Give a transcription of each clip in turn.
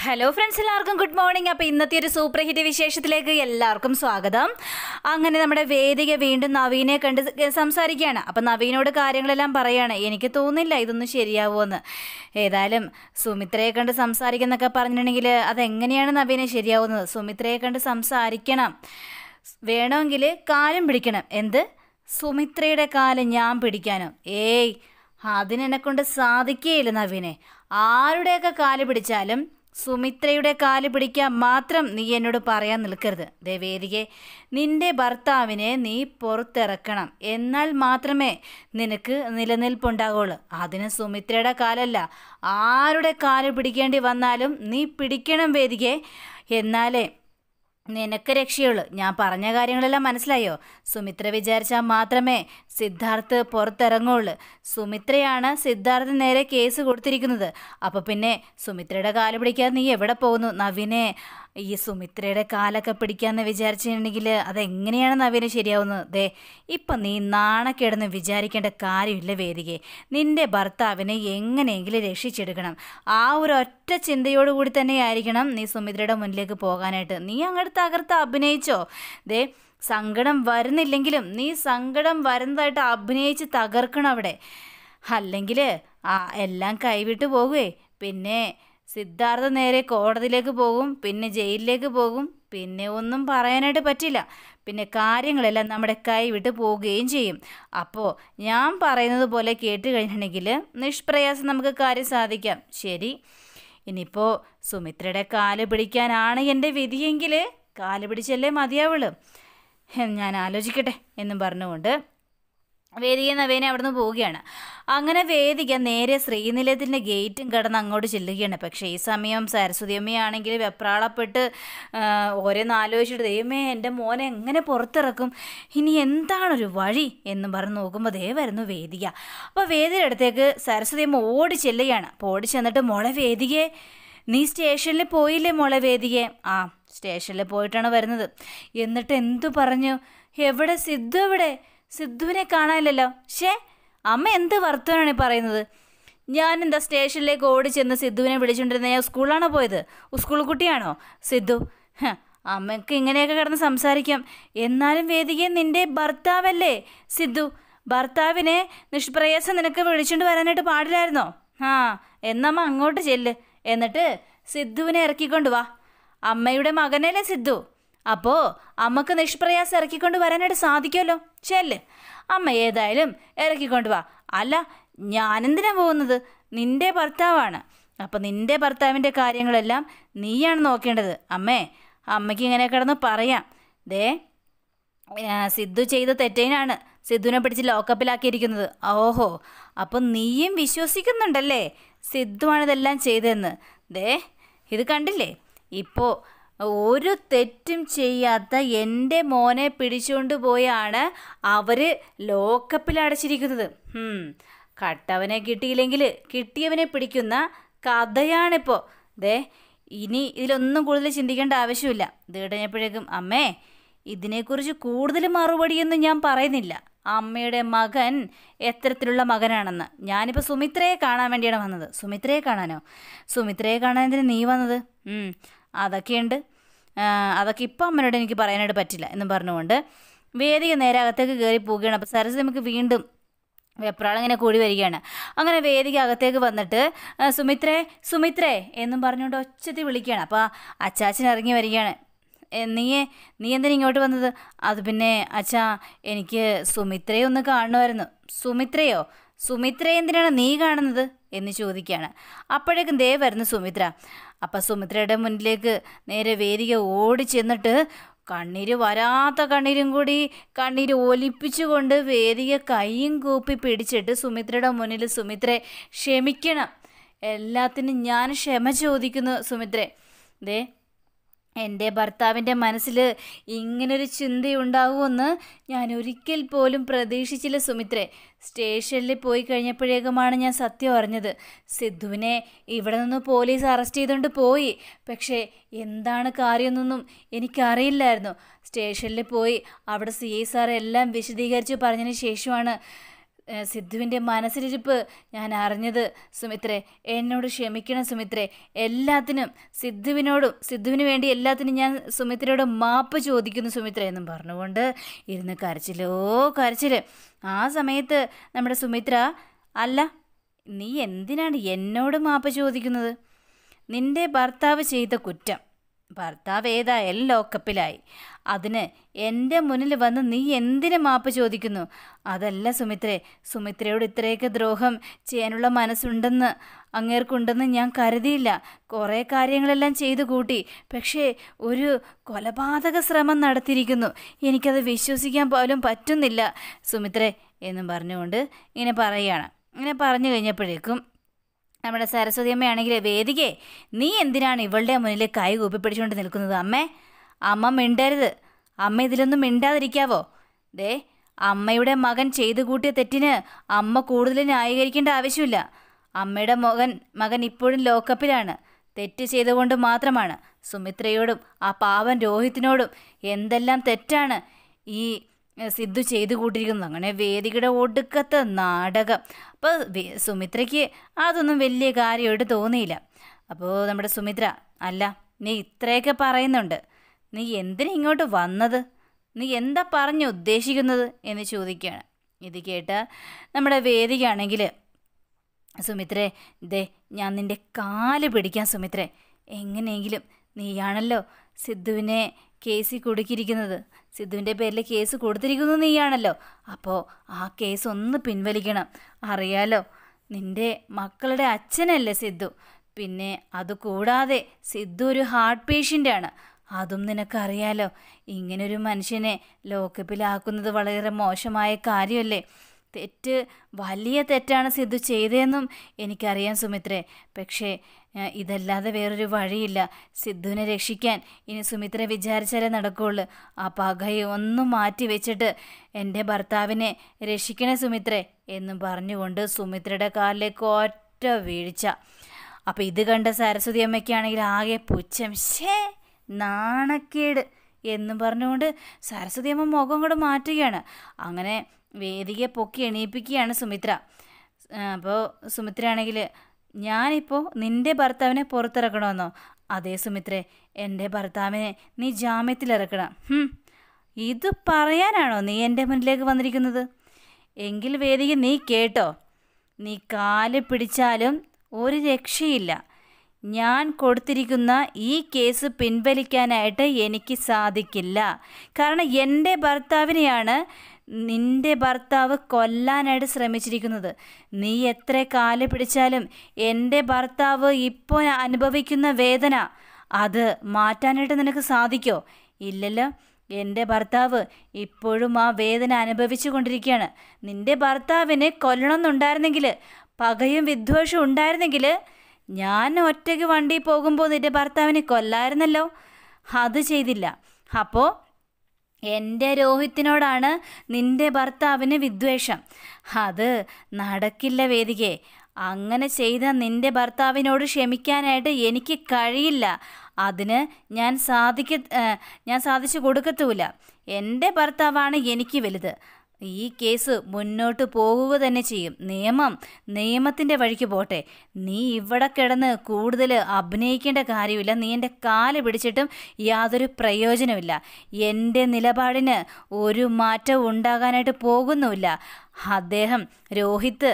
hello friends എല്ലാവർക്കും good morning അപ്പോൾ ഇന്നത്തെ ഒരു സൂപ്പർ ഹിറ്റ് വിശേഷത്തിലേക്ക് എല്ലാവർക്കും സ്വാഗതം അങ്ങനെ നമ്മുടെ വേദിക വീണ്ടും നവീനെ കണ്ട് സംസാരിക്കുകയാണ് അപ്പോൾ നവീനോട് കാര്യങ്ങളെല്ലാം പറയാണ് എനിക്ക് തോന്നില്ല ഇതൊന്നും ശരിയാവുമെന്ന് ഏതായാലും സുമിത്രയെ കണ്ട് സംസാരിക്കുന്നൊക്കെ പറഞ്ഞിട്ടുണ്ടെങ്കിൽ അതെങ്ങനെയാണ് നവീനെ ശരിയാവുന്നത് സുമിത്രയെ കണ്ട് സംസാരിക്കണം വേണമെങ്കിൽ കാലം പിടിക്കണം എന്ത് സുമിത്രയുടെ കാലം ഞാൻ പിടിക്കാനോ ഏയ് അതിനെന്നെ കൊണ്ട് സാധിക്കുകയില്ല നവീനെ ആരുടെയൊക്കെ കാല് പിടിച്ചാലും സുമിത്രയുടെ കാല് പിടിക്കാൻ മാത്രം നീ എന്നോട് പറയാൻ നിൽക്കരുത് ദേവേദികെ നിന്റെ ഭർത്താവിനെ നീ പുറത്തിറക്കണം എന്നാൽ മാത്രമേ നിനക്ക് നിലനിൽപ്പുണ്ടാകുള്ളൂ അതിന് സുമിത്രയുടെ കാലല്ല ആരുടെ കാല് പിടിക്കേണ്ടി വന്നാലും നീ പിടിക്കണം വേദികെ എന്നാലേ നിനക്ക് രക്ഷയുള്ളൂ ഞാൻ പറഞ്ഞ കാര്യങ്ങളെല്ലാം മനസ്സിലായോ സുമിത്ര വിചാരിച്ചാൽ മാത്രമേ സിദ്ധാർത്ഥ് പുറത്തിറങ്ങുള്ളൂ സുമിത്രയാണ് സിദ്ധാർത്ഥ് നേരെ കേസ് കൊടുത്തിരിക്കുന്നത് അപ്പോൾ പിന്നെ സുമിത്രയുടെ കാല് പിടിക്കാൻ നീ എവിടെ പോകുന്നു നവീനെ ഈ സുമിത്രയുടെ കാലൊക്കെ പിടിക്കാന്ന് വിചാരിച്ചിട്ടുണ്ടെങ്കിൽ അതെങ്ങനെയാണ് നവീന ശരിയാവുന്നത് ദേ ഇപ്പം നീ നാണക്കേടെന്ന് വിചാരിക്കേണ്ട കാര്യമില്ല വേദികെ നിന്റെ ഭർത്താവിനെ എങ്ങനെയെങ്കിലും രക്ഷിച്ചെടുക്കണം ആ ഒരു ഒറ്റ ചിന്തയോടുകൂടി തന്നെയായിരിക്കണം നീ സുമിത്രയുടെ മുന്നിലേക്ക് പോകാനായിട്ട് നീ അങ്ങോട്ട് തകർത്ത് അഭിനയിച്ചോ ദേ സങ്കടം വരുന്നില്ലെങ്കിലും നീ സങ്കടം വരുന്നതായിട്ട് അഭിനയിച്ച് തകർക്കണം അവിടെ അല്ലെങ്കിൽ ആ എല്ലാം കൈവിട്ട് പോകുവേ പിന്നെ സിദ്ധാർത്ഥ നേരെ കോടതിയിലേക്ക് പോകും പിന്നെ ജയിലിലേക്ക് പോകും പിന്നെ ഒന്നും പറയാനായിട്ട് പറ്റില്ല പിന്നെ കാര്യങ്ങളെല്ലാം നമ്മുടെ കൈ വിട്ട് പോവുകയും ചെയ്യും അപ്പോൾ ഞാൻ പറയുന്നത് പോലെ കേട്ട് കഴിഞ്ഞിട്ടുണ്ടെങ്കിൽ നിഷ്പ്രയാസം നമുക്ക് കാര്യം സാധിക്കാം ശരി ഇനിയിപ്പോൾ സുമിത്രയുടെ കാല് പിടിക്കാനാണ് എൻ്റെ വിധിയെങ്കിൽ കാല് പിടിച്ചല്ലേ മതിയാവുള്ളൂ ഞാൻ ആലോചിക്കട്ടെ എന്നും പറഞ്ഞുകൊണ്ട് വേദിക അവിടെ നിന്ന് പോവുകയാണ് അങ്ങനെ വേദിക നേരെ ശ്രീനിലയത്തിൻ്റെ ഗേറ്റും കടന്ന് അങ്ങോട്ട് ചെല്ലുകയാണ് പക്ഷേ ഈ സമയം സരസ്വതി അമ്മയാണെങ്കിൽ വെപ്രാളപ്പെട്ട് നാലോചിച്ചിട്ട് ദൈവമേ എൻ്റെ മോനെ എങ്ങനെ പുറത്തിറക്കും ഇനി എന്താണൊരു വഴി എന്ന് പറഞ്ഞ് നോക്കുമ്പോൾ ദേ വേദിക അപ്പോൾ വേദിയുടെ അടുത്തേക്ക് സരസ്വതി അമ്മ ഓടി ചെല്ലുകയാണ് അപ്പോൾ ഓടി ചെന്നിട്ട് മോളെ വേദികയെ നീ സ്റ്റേഷനിൽ പോയില്ലേ മോളെ വേദികയെ ആ സ്റ്റേഷനിൽ പോയിട്ടാണ് വരുന്നത് എന്നിട്ട് എന്തു പറഞ്ഞു എവിടെ സിദ്ധു എവിടെ സിദ്ധുവിനെ കാണാനില്ലല്ലോ ഷേ അമ്മ എന്ത് വർത്തമാനാണ് പറയുന്നത് ഞാൻ എന്താ സ്റ്റേഷനിലേക്ക് ഓടി ചെന്ന് സിദ്ധുവിനെ വിളിച്ചുകൊണ്ടിരുന്ന ഞാൻ സ്കൂളിലാണോ പോയത് സ്കൂൾ കുട്ടിയാണോ സിദ്ധു അമ്മയ്ക്ക് ഇങ്ങനെയൊക്കെ കിടന്ന് സംസാരിക്കാം എന്നാലും വേദികയെ നിന്റെ ഭർത്താവല്ലേ സിദ്ധു ഭർത്താവിനെ നിഷ്പ്രയാസം നിനക്ക് വിളിച്ചുകൊണ്ട് വരാനായിട്ട് പാടില്ലായിരുന്നോ ആ എന്നമ്മ അങ്ങോട്ട് ചെല്ല് എന്നിട്ട് സിദ്ധുവിനെ ഇറക്കിക്കൊണ്ട് വാ അമ്മയുടെ മകനല്ലേ സിദ്ധു അപ്പോൾ അമ്മക്ക് നിഷ്പ്രയാസം ഇറക്കിക്കൊണ്ട് വരാനായിട്ട് സാധിക്കുമല്ലോ ചെല്ല് അമ്മ ഏതായാലും ഇറക്കിക്കൊണ്ട് വാ അല്ല ഞാനെന്തിനാ പോകുന്നത് നിൻ്റെ ഭർത്താവാണ് അപ്പം നിൻ്റെ ഭർത്താവിൻ്റെ കാര്യങ്ങളെല്ലാം നീയാണ് നോക്കേണ്ടത് അമ്മേ അമ്മയ്ക്ക് ഇങ്ങനെ കിടന്ന് പറയാം ദേ സിദ്ധു ചെയ്ത തെറ്റേനാണ് സിദ്ധുവിനെ പിടിച്ച് ലോക്കപ്പിലാക്കിയിരിക്കുന്നത് ഓഹോ അപ്പം നീയും വിശ്വസിക്കുന്നുണ്ടല്ലേ സിദ്ധുവാണിതെല്ലാം ചെയ്തതെന്ന് ദേ ഇത് കണ്ടില്ലേ ഇപ്പോൾ ഒരു തെറ്റും ചെയ്യാത്ത എൻ്റെ മോനെ പിടിച്ചുകൊണ്ട് പോയാണ് അവർ ലോക്കപ്പിൽ അടച്ചിരിക്കുന്നത് കട്ടവനെ കിട്ടിയില്ലെങ്കിൽ കിട്ടിയവനെ പിടിക്കുന്ന കഥയാണിപ്പോൾ ദേ ഇനി ഇതിലൊന്നും കൂടുതൽ ചിന്തിക്കേണ്ട ആവശ്യമില്ല ഇത് അമ്മേ ഇതിനെക്കുറിച്ച് കൂടുതൽ മറുപടിയൊന്നും ഞാൻ പറയുന്നില്ല അമ്മയുടെ മകൻ എത്തരത്തിലുള്ള മകനാണെന്ന് ഞാനിപ്പോൾ സുമിത്രയെ കാണാൻ വേണ്ടിയാണ് വന്നത് സുമിത്രയെ കാണാനോ സുമിത്രയെ കാണാൻ എന്തിനാ നീ വന്നത് അതൊക്കെയുണ്ട് അതൊക്കെ ഇപ്പം അമ്മനോട് എനിക്ക് പറയാനായിട്ട് പറ്റില്ല എന്നും പറഞ്ഞുകൊണ്ട് വേദിക നേരെ അകത്തേക്ക് കയറി പോവുകയാണ് അപ്പോൾ നമുക്ക് വീണ്ടും വെപ്രാളിങ്ങനെ കൂടി വരികയാണ് അങ്ങനെ വേദിക അകത്തേക്ക് വന്നിട്ട് സുമിത്രേ സുമിത്രേ എന്നും പറഞ്ഞുകൊണ്ട് ഒച്ചത്തിൽ വിളിക്കുകയാണ് അപ്പോൾ അച്ചാച്ചൻ ഇറങ്ങി വരികയാണ് നീ നീ എന്തിനാ ഇങ്ങോട്ട് വന്നത് അത് പിന്നെ അച്ഛാ എനിക്ക് സുമിത്രയെ ഒന്ന് കാണുമായിരുന്നു സുമിത്രയോ സുമിത്ര എന്തിനാണ് നീ കാണുന്നത് എന്ന് ചോദിക്കുകയാണ് അപ്പോഴേക്കും ദേ വരുന്നു സുമിത്ര അപ്പം സുമിത്രയുടെ മുന്നിലേക്ക് നേരെ വേദിക ഓടി ചെന്നിട്ട് കണ്ണീര് വരാത്ത കണ്ണീരും കൂടി കണ്ണീര് ഒലിപ്പിച്ചുകൊണ്ട് വേദിക കൈയും കൂപ്പി പിടിച്ചിട്ട് സുമിത്രയുടെ മുന്നിൽ സുമിത്രയെ ക്ഷമിക്കണം എല്ലാത്തിനും ഞാൻ ക്ഷമ ചോദിക്കുന്നു സുമിത്രേ ദേ എൻ്റെ ഭർത്താവിൻ്റെ മനസ്സിൽ ഇങ്ങനൊരു ചിന്തയുണ്ടാവുമെന്ന് ഞാൻ ഒരിക്കൽ പോലും പ്രതീക്ഷിച്ചില്ല സുമിത്രേ സ്റ്റേഷനിൽ പോയി കഴിഞ്ഞപ്പോഴേക്കുമാണ് ഞാൻ സത്യം അറിഞ്ഞത് സിദ്ധുവിനെ ഇവിടെ നിന്ന് പോലീസ് അറസ്റ്റ് ചെയ്തുകൊണ്ട് പോയി പക്ഷേ എന്താണ് കാര്യമെന്നൊന്നും എനിക്കറിയില്ലായിരുന്നു സ്റ്റേഷനിൽ പോയി അവിടെ സി ഐ സാർ എല്ലാം വിശദീകരിച്ച് പറഞ്ഞതിന് ശേഷമാണ് സിദ്ധുവിൻ്റെ മനസ്സിരിപ്പ് ഞാൻ അറിഞ്ഞത് സുമിത്രേ എന്നോട് ക്ഷമിക്കണം സുമിത്രേ എല്ലാത്തിനും സിദ്ധുവിനോടും സിദ്ധുവിന് വേണ്ടി എല്ലാത്തിനും ഞാൻ സുമിത്രയോട് മാപ്പ് ചോദിക്കുന്നു സുമിത്ര എന്നും പറഞ്ഞുകൊണ്ട് ഇരുന്ന് കരച്ചിലോ കരച്ചിൽ ആ സമയത്ത് നമ്മുടെ സുമിത്ര അല്ല നീ എന്തിനാണ് എന്നോട് മാപ്പ് ചോദിക്കുന്നത് നിന്റെ ഭർത്താവ് ചെയ്ത കുറ്റം ഭർത്താവ് ഏതായാലും ലോക്കപ്പിലായി അതിന് എൻ്റെ മുന്നിൽ വന്ന് നീ എന്തിനു മാപ്പ് ചോദിക്കുന്നു അതല്ല സുമിത്രേ സുമിത്രയോട് ഇത്രയൊക്കെ ദ്രോഹം ചെയ്യാനുള്ള മനസ്സുണ്ടെന്ന് അങ്ങേർക്കുണ്ടെന്ന് ഞാൻ കരുതിയില്ല കുറേ കാര്യങ്ങളെല്ലാം ചെയ്തു കൂട്ടി പക്ഷേ ഒരു കൊലപാതക ശ്രമം നടത്തിയിരിക്കുന്നു എനിക്കത് വിശ്വസിക്കാൻ പോലും പറ്റുന്നില്ല സുമിത്രേ എന്നും പറഞ്ഞുകൊണ്ട് ഇങ്ങനെ പറയുകയാണ് ഇങ്ങനെ പറഞ്ഞു കഴിഞ്ഞപ്പോഴേക്കും നമ്മുടെ സരസ്വതി അമ്മയാണെങ്കിൽ വേദികെ നീ എന്തിനാണ് ഇവളുടെ മുന്നിൽ കൈ കൂപ്പിപ്പിടിച്ചുകൊണ്ട് നിൽക്കുന്നത് അമ്മേ അമ്മ മിണ്ടരുത് അമ്മ ഇതിലൊന്നും മിണ്ടാതിരിക്കാവോ ദേ അമ്മയുടെ മകൻ ചെയ്തു കൂട്ടിയ തെറ്റിന് അമ്മ കൂടുതൽ ന്യായീകരിക്കേണ്ട ആവശ്യമില്ല അമ്മയുടെ മകൻ മകൻ ഇപ്പോഴും ലോക്കപ്പിലാണ് തെറ്റ് ചെയ്തുകൊണ്ട് മാത്രമാണ് സുമിത്രയോടും ആ പാവൻ രോഹിത്തിനോടും എന്തെല്ലാം തെറ്റാണ് ഈ സിദ്ധു ചെയ്തു കൂട്ടിയിരിക്കുന്നത് അങ്ങനെ വേദികയുടെ ഒടുക്കത്തെ നാടകം അപ്പോൾ സുമിത്രയ്ക്ക് അതൊന്നും വലിയ കാര്യമായിട്ട് തോന്നിയില്ല അപ്പോൾ നമ്മുടെ സുമിത്ര അല്ല നീ ഇത്രയൊക്കെ പറയുന്നുണ്ട് നീ എന്തിനാ ഇങ്ങോട്ട് വന്നത് നീ എന്താ പറഞ്ഞു ഉദ്ദേശിക്കുന്നത് എന്ന് ചോദിക്കുകയാണ് ഇത് കേട്ട് നമ്മുടെ വേദികയാണെങ്കിൽ സുമിത്രേ ദേ ഞാൻ നിൻ്റെ കാല് പിടിക്കാം സുമിത്രേ എങ്ങനെയെങ്കിലും നീയാണല്ലോ സിദ്ധുവിനെ കേസിൽ കുടുക്കിയിരിക്കുന്നത് സിദ്ധുവിൻ്റെ പേരിൽ കേസ് കൊടുത്തിരിക്കുന്നത് നീയാണല്ലോ അപ്പോൾ ആ കേസ് ഒന്ന് പിൻവലിക്കണം അറിയാലോ നിൻ്റെ മക്കളുടെ അച്ഛനല്ലേ സിദ്ധു പിന്നെ അതുകൂടാതെ സിദ്ധു ഒരു ഹാർട്ട് പേഷ്യൻ്റാണ് അതും നിനക്കറിയാലോ ഇങ്ങനൊരു മനുഷ്യനെ ലോക്കപ്പിലാക്കുന്നത് വളരെ മോശമായ കാര്യമല്ലേ തെറ്റ് വലിയ തെറ്റാണ് സിദ്ധു ചെയ്തതെന്നും എനിക്കറിയാം സുമിത്രേ പക്ഷേ ഇതല്ലാതെ വേറൊരു വഴിയില്ല സിദ്ധുവിനെ രക്ഷിക്കാൻ ഇനി സുമിത്ര വിചാരിച്ചാലേ നടക്കുകയുള്ളൂ ആ പകയെ ഒന്നും മാറ്റി വെച്ചിട്ട് എൻ്റെ ഭർത്താവിനെ രക്ഷിക്കണേ സുമിത്ര എന്നും പറഞ്ഞുകൊണ്ട് സുമിത്രയുടെ കാലിലേക്ക് ഒറ്റ വീഴ്ച അപ്പോൾ ഇത് കണ്ട സരസ്വതി അമ്മയ്ക്കാണെങ്കിൽ ആകെ പുച്ഛം ഷേ നാണക്കേട് എന്നും പറഞ്ഞുകൊണ്ട് സരസ്വതി അമ്മ മുഖം കൂടെ മാറ്റുകയാണ് അങ്ങനെ വേദികയെ പൊക്കി എണീപ്പിക്കുകയാണ് സുമിത്ര അപ്പോൾ സുമിത്ര ആണെങ്കിൽ ഞാനിപ്പോൾ നിൻ്റെ ഭർത്താവിനെ പുറത്തിറക്കണമെന്നോ അതേ സുമിത്രേ എൻ്റെ ഭർത്താവിനെ നീ ജാമ്യത്തിലിറക്കണം ഇത് പറയാനാണോ നീ എൻ്റെ മുന്നിലേക്ക് വന്നിരിക്കുന്നത് എങ്കിൽ വേദിക നീ കേട്ടോ നീ കാല് പിടിച്ചാലും ഒരു രക്ഷയില്ല ഞാൻ കൊടുത്തിരിക്കുന്ന ഈ കേസ് പിൻവലിക്കാനായിട്ട് എനിക്ക് സാധിക്കില്ല കാരണം എൻ്റെ ഭർത്താവിനെയാണ് നിന്റെ ഭർത്താവ് കൊല്ലാനായിട്ട് ശ്രമിച്ചിരിക്കുന്നത് നീ എത്ര കാല് പിടിച്ചാലും എൻ്റെ ഭർത്താവ് ഇപ്പോൾ അനുഭവിക്കുന്ന വേദന അത് മാറ്റാനായിട്ട് നിനക്ക് സാധിക്കോ ഇല്ലല്ലോ എൻ്റെ ഭർത്താവ് ഇപ്പോഴും ആ വേദന അനുഭവിച്ചു കൊണ്ടിരിക്കുകയാണ് നിന്റെ ഭർത്താവിനെ കൊല്ലണമെന്നുണ്ടായിരുന്നെങ്കിൽ പകയും വിദ്വേഷവും ഉണ്ടായിരുന്നെങ്കിൽ ഞാൻ ഒറ്റയ്ക്ക് വണ്ടി പോകുമ്പോൾ നിന്റെ ഭർത്താവിനെ കൊല്ലായിരുന്നല്ലോ അത് ചെയ്തില്ല അപ്പോൾ എൻ്റെ രോഹിത്തിനോടാണ് നിൻ്റെ ഭർത്താവിന് വിദ്വേഷം അത് നടക്കില്ല വേദികെ അങ്ങനെ ചെയ്ത നിൻ്റെ ഭർത്താവിനോട് ക്ഷമിക്കാനായിട്ട് എനിക്ക് കഴിയില്ല അതിന് ഞാൻ സാധിക്ക ഞാൻ സാധിച്ചു കൊടുക്കത്തുമില്ല എൻ്റെ ഭർത്താവാണ് എനിക്ക് വലുത് ഈ കേസ് മുന്നോട്ട് പോകുക തന്നെ ചെയ്യും നിയമം നിയമത്തിൻ്റെ വഴിക്ക് പോട്ടെ നീ ഇവിടെ കിടന്ന് കൂടുതൽ അഭിനയിക്കേണ്ട കാര്യമില്ല നീ എൻ്റെ കാല് പിടിച്ചിട്ടും യാതൊരു പ്രയോജനമില്ല എൻ്റെ നിലപാടിന് ഒരു മാറ്റം ഉണ്ടാകാനായിട്ട് പോകുന്നുമില്ല അദ്ദേഹം രോഹിത്ത്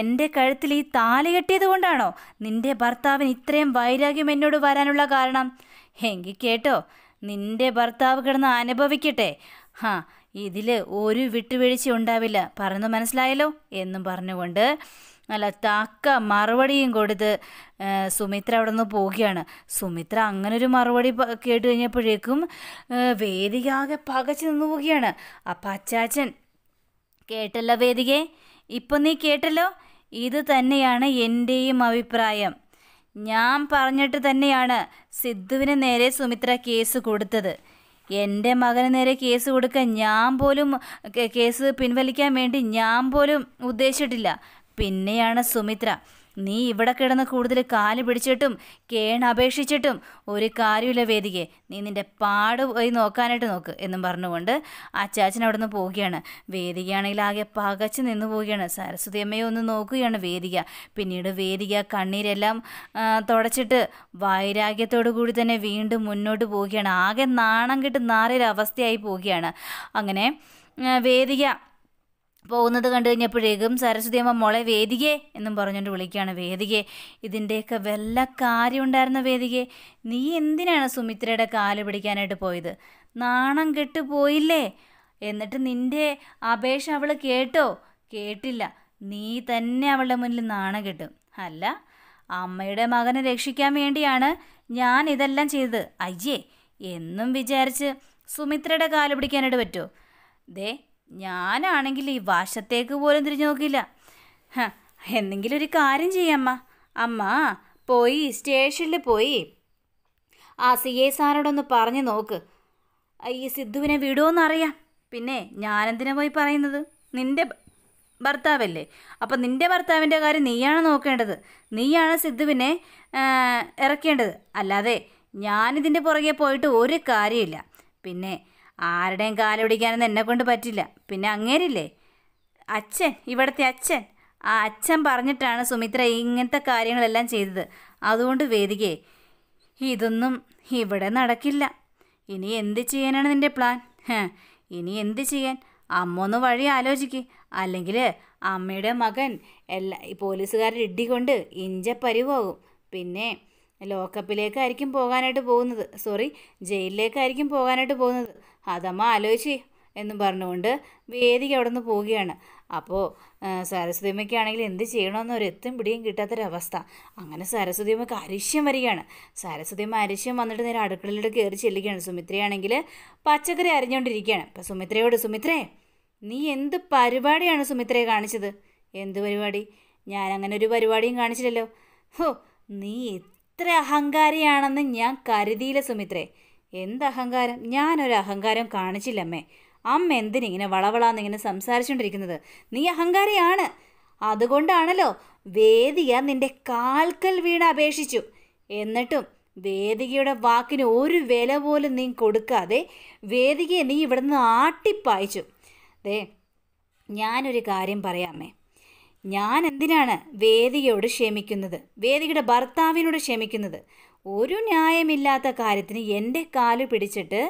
എൻ്റെ കഴുത്തിൽ ഈ താലി കെട്ടിയത് കൊണ്ടാണോ നിൻ്റെ ഭർത്താവിന് ഇത്രയും വൈരാഗ്യം എന്നോട് വരാനുള്ള കാരണം എങ്കിൽ കേട്ടോ നിൻ്റെ ഭർത്താവ് കിടന്ന് അനുഭവിക്കട്ടെ ഹാ ഇതിൽ ഒരു വിട്ടുവീഴ്ച ഉണ്ടാവില്ല പറഞ്ഞു മനസ്സിലായല്ലോ എന്നും പറഞ്ഞുകൊണ്ട് അല്ല തക്ക മറുപടിയും കൊടുത്ത് സുമിത്ര അവിടെ നിന്ന് പോവുകയാണ് സുമിത്ര അങ്ങനെ ഒരു മറുപടി കേട്ട് കഴിഞ്ഞപ്പോഴേക്കും വേദികാകെ പകച്ചു നിന്ന് പോവുകയാണ് അപ്പം അച്ചാച്ചൻ കേട്ടല്ലോ വേദികെ ഇപ്പം നീ കേട്ടല്ലോ ഇത് തന്നെയാണ് എൻ്റെയും അഭിപ്രായം ഞാൻ പറഞ്ഞിട്ട് തന്നെയാണ് സിദ്ധുവിന് നേരെ സുമിത്ര കേസ് കൊടുത്തത് എൻ്റെ മകന് നേരെ കേസ് കൊടുക്കാൻ ഞാൻ പോലും കേസ് പിൻവലിക്കാൻ വേണ്ടി ഞാൻ പോലും ഉദ്ദേശിച്ചിട്ടില്ല പിന്നെയാണ് സുമിത്ര നീ ഇവിടെ കിടന്ന് കൂടുതൽ കാല് പിടിച്ചിട്ടും കേണപേക്ഷിച്ചിട്ടും ഒരു കാര്യമില്ല വേദികയെ നീ നിൻ്റെ പാട് പോയി നോക്കാനായിട്ട് നോക്ക് എന്നും പറഞ്ഞുകൊണ്ട് അച്ചാച്ചൻ അവിടെ നിന്ന് പോവുകയാണ് വേദികയാണെങ്കിൽ ആകെ പകച്ച് നിന്ന് പോവുകയാണ് സരസ്വതി അമ്മയെ ഒന്ന് നോക്കുകയാണ് വേദിക പിന്നീട് വേദിക കണ്ണീരെല്ലാം തുടച്ചിട്ട് വൈരാഗ്യത്തോടു കൂടി തന്നെ വീണ്ടും മുന്നോട്ട് പോവുകയാണ് ആകെ നാണം കിട്ടുന്ന നാറിയൊരവസ്ഥയായി പോവുകയാണ് അങ്ങനെ വേദിക പോകുന്നത് കണ്ടു കഴിഞ്ഞപ്പോഴേക്കും സരസ്വതി അമ്മ മോളെ വേദികേ എന്നും പറഞ്ഞുകൊണ്ട് വിളിക്കുകയാണ് വേദികെ ഇതിൻ്റെയൊക്കെ വല്ല കാര്യമുണ്ടായിരുന്ന വേദികെ നീ എന്തിനാണ് സുമിത്രയുടെ കാല് പിടിക്കാനായിട്ട് പോയത് നാണം കെട്ട് പോയില്ലേ എന്നിട്ട് നിൻ്റെ അപേക്ഷ അവൾ കേട്ടോ കേട്ടില്ല നീ തന്നെ അവളുടെ മുന്നിൽ നാണം കെട്ടും അല്ല അമ്മയുടെ മകനെ രക്ഷിക്കാൻ വേണ്ടിയാണ് ഞാൻ ഇതെല്ലാം ചെയ്തത് അയ്യേ എന്നും വിചാരിച്ച് സുമിത്രയുടെ കാല് പിടിക്കാനായിട്ട് പറ്റുമോ ദേ ഞാനാണെങ്കിൽ ഈ വശത്തേക്ക് പോലും തിരിഞ്ഞു നോക്കില്ല എന്തെങ്കിലും ഒരു കാര്യം ചെയ്യമ്മ അമ്മ പോയി സ്റ്റേഷനിൽ പോയി ആ സി എ സാറോടൊന്ന് പറഞ്ഞു നോക്ക് ഈ സിദ്ധുവിനെ വിടുമോന്നറിയാം പിന്നെ ഞാനെന്തിനാ പോയി പറയുന്നത് നിൻ്റെ ഭർത്താവല്ലേ അപ്പം നിൻ്റെ ഭർത്താവിൻ്റെ കാര്യം നീയാണ് നോക്കേണ്ടത് നീയാണ് സിദ്ധുവിനെ ഇറക്കേണ്ടത് അല്ലാതെ ഞാനിതിൻ്റെ പുറകെ പോയിട്ട് ഒരു കാര്യമില്ല പിന്നെ ആരുടെയും കാല് പിടിക്കാനൊന്നും എന്നെ കൊണ്ട് പറ്റില്ല പിന്നെ അങ്ങേരില്ലേ അച്ഛൻ ഇവിടുത്തെ അച്ഛൻ ആ അച്ഛൻ പറഞ്ഞിട്ടാണ് സുമിത്ര ഇങ്ങനത്തെ കാര്യങ്ങളെല്ലാം ചെയ്തത് അതുകൊണ്ട് വേദികയെ ഇതൊന്നും ഇവിടെ നടക്കില്ല ഇനി എന്ത് ചെയ്യാനാണ് നിൻ്റെ പ്ലാൻ ഇനി എന്ത് ചെയ്യാൻ അമ്മ ഒന്ന് വഴി ആലോചിക്ക് അല്ലെങ്കിൽ അമ്മയുടെ മകൻ എല്ലാ പോലീസുകാരുടെ ഇടി കൊണ്ട് ഇഞ്ചപ്പരിവാകും പിന്നെ ലോക്കപ്പിലേക്കായിരിക്കും പോകാനായിട്ട് പോകുന്നത് സോറി ജയിലിലേക്കായിരിക്കും പോകാനായിട്ട് പോകുന്നത് അതമ്മ ആലോചിച്ച് എന്നും പറഞ്ഞുകൊണ്ട് വേദിക അവിടെ നിന്ന് പോവുകയാണ് അപ്പോൾ സരസ്വതിയമ്മയ്ക്കാണെങ്കിൽ എന്ത് ചെയ്യണമെന്ന് ഒരു എത്തും പിടിയും കിട്ടാത്തൊരവസ്ഥ അങ്ങനെ സരസ്വതിയമ്മയ്ക്ക് അരിശ്യം വരികയാണ് സരസ്വതിയമ്മ അരിശ്യം വന്നിട്ട് നേരെ അടുക്കളയിലോട്ട് കയറി ചെല്ലുകയാണ് സുമിത്രയാണെങ്കിൽ പച്ചക്കറി അരിഞ്ഞുകൊണ്ടിരിക്കുകയാണ് ഇപ്പം സുമിത്രയോട് സുമിത്രേ നീ എന്ത് പരിപാടിയാണ് സുമിത്രയെ കാണിച്ചത് എന്ത് പരിപാടി ഞാൻ അങ്ങനെ ഒരു പരിപാടിയും കാണിച്ചില്ലല്ലോ ഹോ നീ എത്ര അഹങ്കാരിയാണെന്ന് ഞാൻ കരുതിയില്ല സുമിത്രേ എന്ത് അഹങ്കാരം ഞാനൊരു അഹങ്കാരം കാണിച്ചില്ലമ്മേ അമ്മ എന്തിനിങ്ങനെ വളവളാന്നിങ്ങനെ സംസാരിച്ചുകൊണ്ടിരിക്കുന്നത് നീ അഹങ്കാരിയാണ് അതുകൊണ്ടാണല്ലോ വേദിക നിന്റെ കാൽക്കൽ വീണ് അപേക്ഷിച്ചു എന്നിട്ടും വേദികയുടെ വാക്കിന് ഒരു വില പോലും നീ കൊടുക്കാതെ വേദികയെ നീ ഇവിടുന്ന് ആട്ടിപ്പായച്ചു ദേ ഞാനൊരു കാര്യം പറയാമേ ഞാൻ എന്തിനാണ് വേദികയോട് ക്ഷമിക്കുന്നത് വേദികയുടെ ഭർത്താവിനോട് ക്ഷമിക്കുന്നത് ഒരു ന്യായമില്ലാത്ത കാര്യത്തിന് എൻ്റെ കാല് പിടിച്ചിട്ട്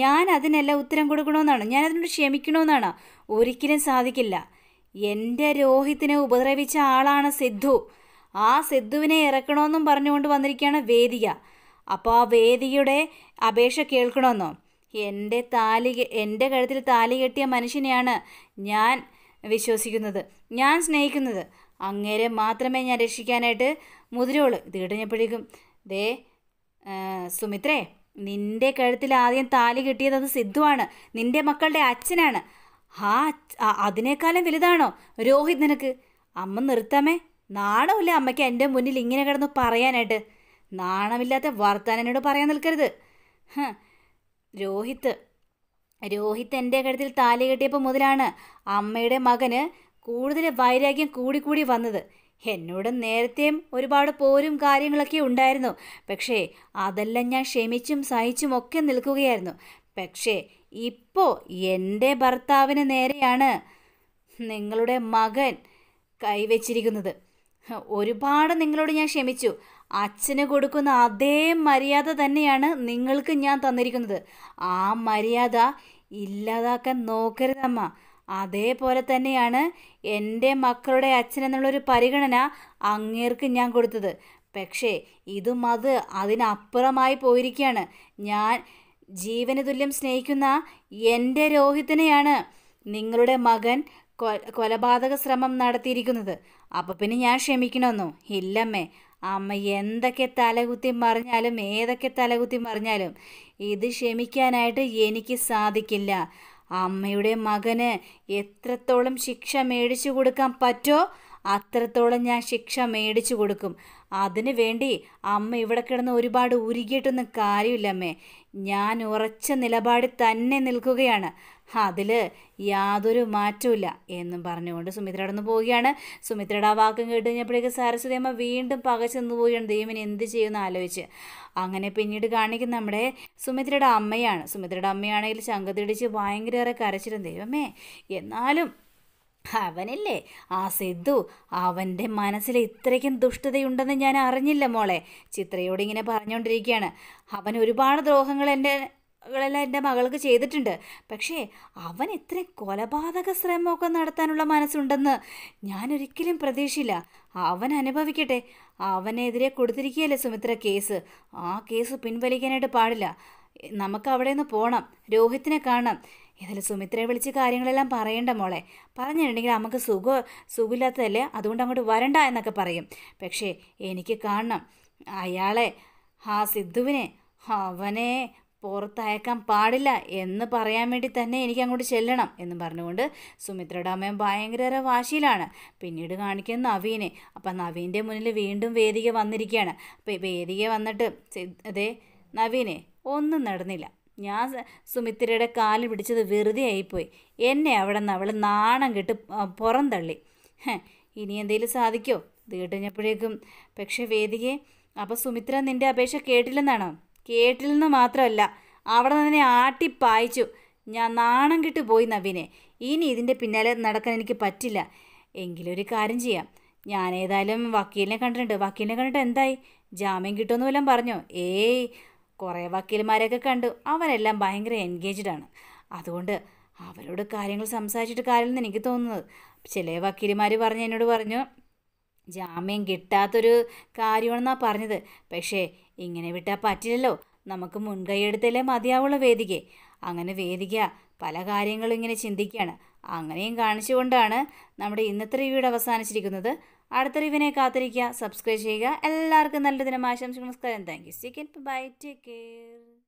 ഞാൻ അതിനെല്ലാം ഉത്തരം കൊടുക്കണമെന്നാണ് ഞാൻ അതിനോട് ക്ഷമിക്കണമെന്നാണ് ഒരിക്കലും സാധിക്കില്ല എൻ്റെ രോഹിത്തിനെ ഉപദ്രവിച്ച ആളാണ് സിദ്ധു ആ സിദ്ധുവിനെ ഇറക്കണമെന്നും പറഞ്ഞുകൊണ്ട് വന്നിരിക്കുകയാണ് വേദിക അപ്പോൾ ആ വേദികയുടെ അപേക്ഷ കേൾക്കണമെന്നോ എൻ്റെ താലി എൻ്റെ കഴുത്തിൽ താലി കെട്ടിയ മനുഷ്യനെയാണ് ഞാൻ വിശ്വസിക്കുന്നത് ഞാൻ സ്നേഹിക്കുന്നത് അങ്ങേരെ മാത്രമേ ഞാൻ രക്ഷിക്കാനായിട്ട് മുതിരോള് ഇത് ദേ സുമിത്രേ നിന്റെ കഴുത്തിൽ ആദ്യം താലി കിട്ടിയത് അത് സിദ്ധുവാണ് നിന്റെ മക്കളുടെ അച്ഛനാണ് ആ അതിനേക്കാളും വലുതാണോ രോഹിത് നിനക്ക് അമ്മ നിർത്താമേ നാണമില്ല അമ്മയ്ക്ക് എൻ്റെ മുന്നിൽ ഇങ്ങനെ കിടന്ന് പറയാനായിട്ട് നാണമില്ലാത്ത വർത്താനോട് പറയാൻ നിൽക്കരുത് രോഹിത് രോഹിത് എൻ്റെ കഴുത്തിൽ താലി കെട്ടിയപ്പോൾ മുതലാണ് അമ്മയുടെ മകന് കൂടുതൽ വൈരാഗ്യം കൂടിക്കൂടി വന്നത് എന്നോട് നേരത്തെയും ഒരുപാട് പോരും കാര്യങ്ങളൊക്കെ ഉണ്ടായിരുന്നു പക്ഷേ അതെല്ലാം ഞാൻ ക്ഷമിച്ചും സഹിച്ചും ഒക്കെ നിൽക്കുകയായിരുന്നു പക്ഷേ ഇപ്പോൾ എൻ്റെ ഭർത്താവിന് നേരെയാണ് നിങ്ങളുടെ മകൻ കൈവച്ചിരിക്കുന്നത് ഒരുപാട് നിങ്ങളോട് ഞാൻ ക്ഷമിച്ചു അച്ഛന് കൊടുക്കുന്ന അതേ മര്യാദ തന്നെയാണ് നിങ്ങൾക്ക് ഞാൻ തന്നിരിക്കുന്നത് ആ മര്യാദ ഇല്ലാതാക്കാൻ നോക്കരുതമ്മ അതേപോലെ തന്നെയാണ് എൻ്റെ മക്കളുടെ അച്ഛൻ എന്നുള്ളൊരു പരിഗണന അങ്ങേർക്ക് ഞാൻ കൊടുത്തത് പക്ഷേ ഇതും അത് അതിനപ്പുറമായി പോയിരിക്കുകയാണ് ഞാൻ ജീവന് തുല്യം സ്നേഹിക്കുന്ന എൻ്റെ രോഹിത്തിനെയാണ് നിങ്ങളുടെ മകൻ കൊലപാതക ശ്രമം നടത്തിയിരിക്കുന്നത് അപ്പോൾ പിന്നെ ഞാൻ ക്ഷമിക്കണമെന്നോ ഇല്ലമ്മേ അമ്മ എന്തൊക്കെ തലകുത്തി മറിഞ്ഞാലും ഏതൊക്കെ തലകുത്തി മറിഞ്ഞാലും ഇത് ക്ഷമിക്കാനായിട്ട് എനിക്ക് സാധിക്കില്ല അമ്മയുടെ മകന് എത്രത്തോളം ശിക്ഷ മേടിച്ചു കൊടുക്കാൻ പറ്റോ അത്രത്തോളം ഞാൻ ശിക്ഷ മേടിച്ചു കൊടുക്കും അതിനു വേണ്ടി അമ്മ ഇവിടെ കിടന്ന് ഒരുപാട് ഉരുകിയിട്ടൊന്നും കാര്യമില്ലമ്മേ ഞാൻ ഉറച്ച നിലപാട് തന്നെ നിൽക്കുകയാണ് അതിൽ യാതൊരു മാറ്റമില്ല എന്നും പറഞ്ഞുകൊണ്ട് സുമിത്രയുടെ നിന്ന് പോവുകയാണ് സുമിത്രയുടെ ആ വാക്കും കേട്ട് കഴിഞ്ഞപ്പോഴേക്ക് സരസ്വതി അമ്മ വീണ്ടും പകച്ചു നിന്ന് പോവുകയാണ് ദൈവം എന്ത് ചെയ്യുമെന്ന് ആലോചിച്ച് അങ്ങനെ പിന്നീട് കാണിക്കുന്ന നമ്മുടെ സുമിത്രയുടെ അമ്മയാണ് സുമിത്രയുടെ അമ്മയാണെങ്കിൽ ശങ്കത്തിടിച്ച് ഭയങ്കരേറെ കരച്ചിരുന്നു ദൈവമേ എന്നാലും അവനില്ലേ ആ സിദ്ധു അവൻ്റെ മനസ്സിൽ ഇത്രയ്ക്കും ദുഷ്ടതയുണ്ടെന്ന് ഞാൻ അറിഞ്ഞില്ല മോളെ ചിത്രയോട് ഇങ്ങനെ പറഞ്ഞുകൊണ്ടിരിക്കുകയാണ് അവൻ ഒരുപാട് ദ്രോഹങ്ങൾ എൻ്റെ കളെല്ലാം എൻ്റെ മകൾക്ക് ചെയ്തിട്ടുണ്ട് പക്ഷേ അവൻ ഇത്ര കൊലപാതക ശ്രമമൊക്കെ നടത്താനുള്ള മനസ്സുണ്ടെന്ന് ഞാനൊരിക്കലും പ്രതീക്ഷയില്ല അവൻ അനുഭവിക്കട്ടെ അവനെതിരെ കൊടുത്തിരിക്കുകയല്ലേ സുമിത്ര കേസ് ആ കേസ് പിൻവലിക്കാനായിട്ട് പാടില്ല നമുക്ക് അവിടെ നിന്ന് പോകണം രോഹിത്തിനെ കാണണം ഇതിൽ സുമിത്രയെ വിളിച്ച് കാര്യങ്ങളെല്ലാം പറയണ്ട മോളെ പറഞ്ഞിട്ടുണ്ടെങ്കിൽ നമുക്ക് സുഖം സുഖമില്ലാത്തതല്ലേ അതുകൊണ്ട് അങ്ങോട്ട് വരണ്ട എന്നൊക്കെ പറയും പക്ഷേ എനിക്ക് കാണണം അയാളെ ആ സിദ്ധുവിനെ അവനെ പുറത്തയക്കാൻ പാടില്ല എന്ന് പറയാൻ വേണ്ടി തന്നെ എനിക്ക് അങ്ങോട്ട് ചെല്ലണം എന്ന് പറഞ്ഞുകൊണ്ട് സുമിത്രയുടെ അമ്മയും ഭയങ്കര വാശിയിലാണ് പിന്നീട് കാണിക്കുന്നു നവീനെ അപ്പം നവീൻ്റെ മുന്നിൽ വീണ്ടും വേദിക വന്നിരിക്കുകയാണ് അപ്പോൾ വേദിക വന്നിട്ട് അതെ നവീനെ ഒന്നും നടന്നില്ല ഞാൻ സുമിത്രയുടെ കാല് പിടിച്ചത് വെറുതെ ആയിപ്പോയി എന്നെ അവിടെ നിന്ന് അവൾ നാണം കെട്ട് പുറം തള്ളി ഇനി എന്തെങ്കിലും സാധിക്കോ ഇത് കേട്ടുകഴിഞ്ഞപ്പോഴേക്കും പക്ഷേ വേദികയെ അപ്പോൾ സുമിത്ര നിൻ്റെ അപേക്ഷ കേട്ടില്ലെന്നാണോ കേട്ടിൽ നിന്ന് മാത്രമല്ല അവിടെ നിന്നെ ആട്ടിപ്പായച്ചു ഞാൻ നാണം കിട്ടു പോയി നവീനെ ഇനി ഇതിൻ്റെ പിന്നാലെ നടക്കാൻ എനിക്ക് പറ്റില്ല എങ്കിലൊരു കാര്യം ചെയ്യാം ഞാൻ ഏതായാലും വക്കീലിനെ കണ്ടിട്ടുണ്ട് വക്കീലിനെ കണ്ടിട്ട് എന്തായി ജാമ്യം കിട്ടുമെന്ന് വല്ലതും പറഞ്ഞോ ഏയ് കുറേ വക്കീൽമാരെയൊക്കെ കണ്ടു അവരെല്ലാം ഭയങ്കര എൻഗേജ്ഡാണ് അതുകൊണ്ട് അവരോട് കാര്യങ്ങൾ സംസാരിച്ചിട്ട് കാര്യമെന്ന് എനിക്ക് തോന്നുന്നത് ചില വക്കീലുമാർ പറഞ്ഞ് എന്നോട് പറഞ്ഞു ജാമ്യം കിട്ടാത്തൊരു കാര്യമാണെന്നാണ് പറഞ്ഞത് പക്ഷേ ഇങ്ങനെ വിട്ടാൽ പറ്റില്ലല്ലോ നമുക്ക് മുൻകൈയെടുത്തല്ലേ മതിയാവുള്ള വേദികെ അങ്ങനെ വേദിക പല കാര്യങ്ങളും ഇങ്ങനെ ചിന്തിക്കുകയാണ് അങ്ങനെയും കാണിച്ചുകൊണ്ടാണ് നമ്മുടെ ഇന്നത്തെ റിവ്യൂടെ അവസാനിച്ചിരിക്കുന്നത് അടുത്ത റിവ്യൂനെ കാത്തിരിക്കുക സബ്സ്ക്രൈബ് ചെയ്യുക എല്ലാവർക്കും നല്ല ദിനം ആശംസിക്കുന്ന നമസ്കാരം താങ്ക് യു സീക്കൻ ബൈ ടേക്ക് കെയർ